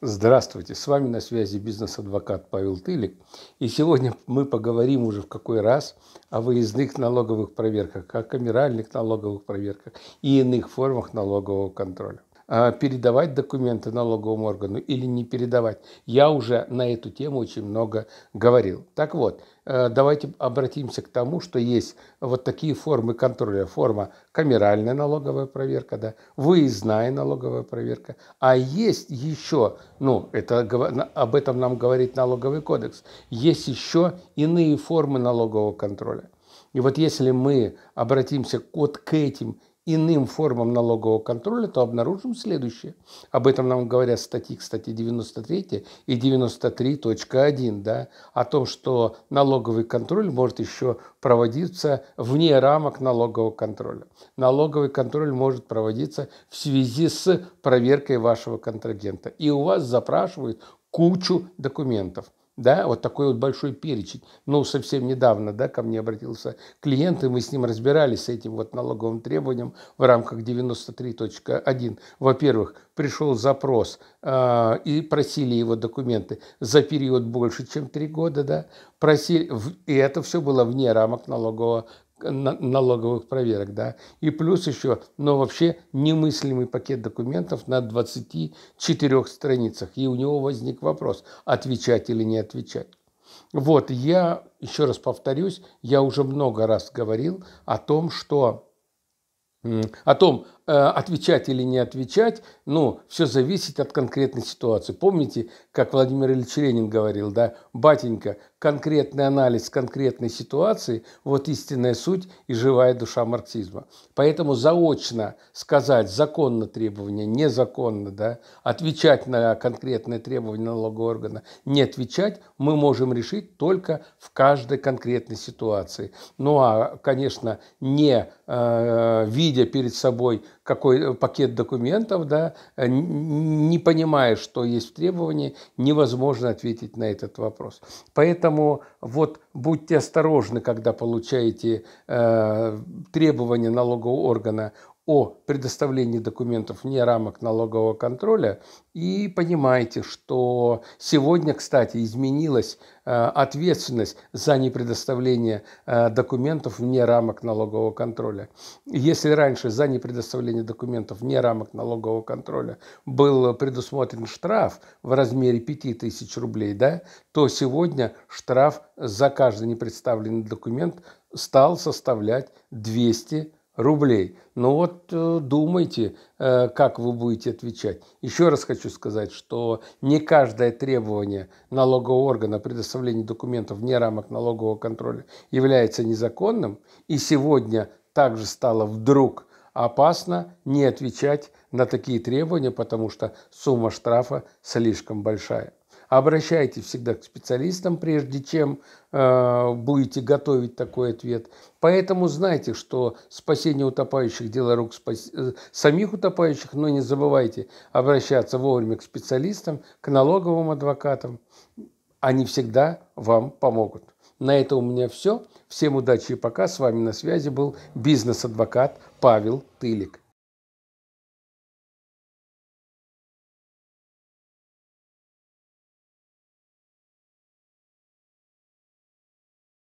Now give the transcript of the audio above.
Здравствуйте, с вами на связи бизнес-адвокат Павел Тылик. И сегодня мы поговорим уже в какой раз о выездных налоговых проверках, о камеральных налоговых проверках и иных формах налогового контроля. А, передавать документы налоговому органу или не передавать. Я уже на эту тему очень много говорил. Так вот, э, давайте обратимся к тому, что есть вот такие формы контроля. Форма камеральная налоговая проверка, да, выездная налоговая проверка. А есть еще, ну, это, об этом нам говорит налоговый кодекс, есть еще иные формы налогового контроля. И вот если мы обратимся вот к этим иным формам налогового контроля, то обнаружим следующее. Об этом нам говорят статьи, кстати, 93 и 93.1, да, о том, что налоговый контроль может еще проводиться вне рамок налогового контроля. Налоговый контроль может проводиться в связи с проверкой вашего контрагента. И у вас запрашивают кучу документов да, вот такой вот большой перечень. Ну, совсем недавно, да, ко мне обратился клиент, и мы с ним разбирались с этим вот налоговым требованием в рамках 93.1. Во-первых, пришел запрос э, и просили его документы за период больше, чем три года, да, просили, и это все было вне рамок налогового налоговых проверок, да, и плюс еще, но вообще немыслимый пакет документов на 24 страницах, и у него возник вопрос, отвечать или не отвечать. Вот, я, еще раз повторюсь, я уже много раз говорил о том, что о том, Э, отвечать или не отвечать, ну, все зависит от конкретной ситуации. Помните, как Владимир Ильич Ленин говорил, да, батенька, конкретный анализ конкретной ситуации – вот истинная суть и живая душа марксизма. Поэтому заочно сказать законно требование, незаконно, да, отвечать на конкретное требование налогового органа, не отвечать мы можем решить только в каждой конкретной ситуации. Ну а, конечно, не э, видя перед собой какой э, пакет документов, да, э, не понимая, что есть в требовании, невозможно ответить на этот вопрос. Поэтому вот будьте осторожны, когда получаете э, требования налогового органа о предоставлении документов вне рамок налогового контроля. И понимаете, что сегодня, кстати, изменилась э, ответственность за непредоставление э, документов вне рамок налогового контроля. Если раньше за непредоставление документов вне рамок налогового контроля был предусмотрен штраф в размере 5000 рублей, да, то сегодня штраф за каждый непредставленный документ стал составлять 200 рублей рублей. Ну вот э, думайте, э, как вы будете отвечать. Еще раз хочу сказать, что не каждое требование налогового органа о предоставлении документов вне рамок налогового контроля является незаконным. И сегодня также стало вдруг опасно не отвечать на такие требования, потому что сумма штрафа слишком большая. Обращайтесь всегда к специалистам, прежде чем э, будете готовить такой ответ. Поэтому знайте, что спасение утопающих – дело рук спас... Э, самих утопающих, но не забывайте обращаться вовремя к специалистам, к налоговым адвокатам. Они всегда вам помогут. На это у меня все. Всем удачи и пока. С вами на связи был бизнес-адвокат Павел Тылик.